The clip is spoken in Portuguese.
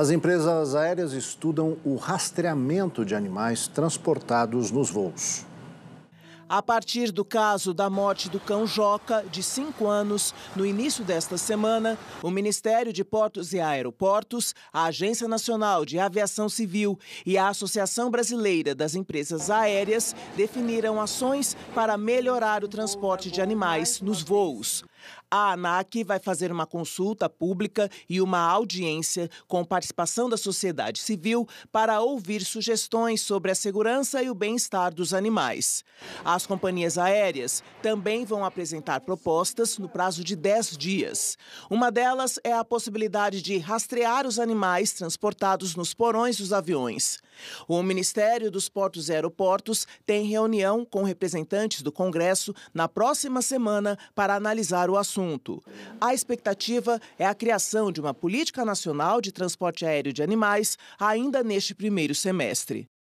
As empresas aéreas estudam o rastreamento de animais transportados nos voos. A partir do caso da morte do cão Joca, de cinco anos, no início desta semana, o Ministério de Portos e Aeroportos, a Agência Nacional de Aviação Civil e a Associação Brasileira das Empresas Aéreas definiram ações para melhorar o transporte de animais nos voos. A ANAC vai fazer uma consulta pública e uma audiência com participação da sociedade civil para ouvir sugestões sobre a segurança e o bem-estar dos animais. A as companhias aéreas também vão apresentar propostas no prazo de 10 dias. Uma delas é a possibilidade de rastrear os animais transportados nos porões dos aviões. O Ministério dos Portos e Aeroportos tem reunião com representantes do Congresso na próxima semana para analisar o assunto. A expectativa é a criação de uma política nacional de transporte aéreo de animais ainda neste primeiro semestre.